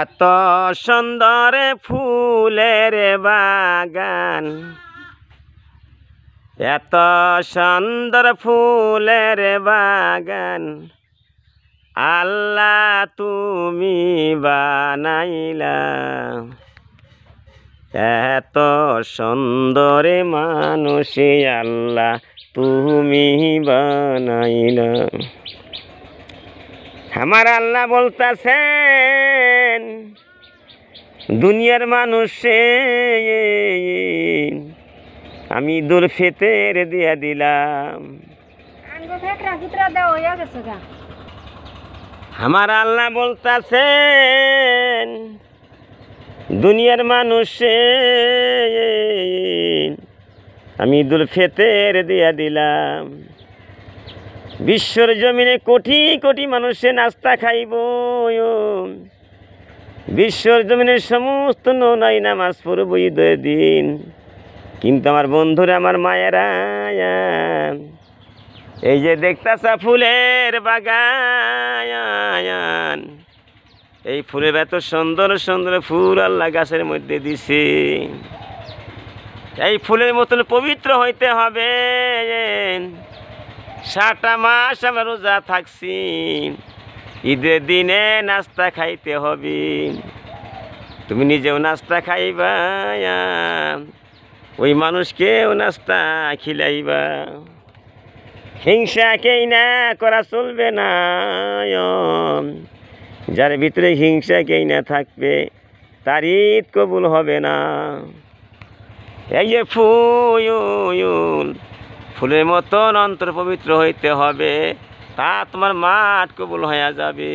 এত সুন্দর ফুলের বাগান এত সুন্দর ফুলের বাগান আল্লাহ তুমি বানাইলা এত সুন্দর মানুষ আল্লাহ তুমি বানাইলা আমার আল্লাহ বলতাছে দুনিয়ার মানুষে আমি দূর ফেতে দিয়া দিলাম আমার আল্লাহ বলতাছেন দুনিয়ার মানুষে আমি দূর ফেতে দিয়া দিলাম বিশ্বর জমিনে কোটি কোটি মানুষে নাস্তা খাইব বিশ্বর জমিনের সমস্ত নাই নামাজ পড়বই দয়ে দিন কিন্তু আমার বন্ধুরা আমার মায়ের এই যে দেখতাছা ফুলের বাগান এই ফুলের এত সুন্দর সুন্দর ফুল আল্লাহ গাছের মধ্যে দিছি এই ফুলের মতন পবিত্র হইতে হবে সাতটা মাস আমরা রোজা থাকছি ঈদের দিনে নাস্তা খাইতে হবে তুমি নিজেও নাস্তা খাইবা ওই মানুষকেও নাস্তা খিলাইবা হিংসা কেই না করা চলবে না যার ভিতরে হিংসা কেই না থাকবে তার ঈদ কবুল হবে না এই যে ফুল ফুলের মতন অন্তর পবিত্র হইতে হবে তা তোমার মা আটকে বল হয়ে যাবে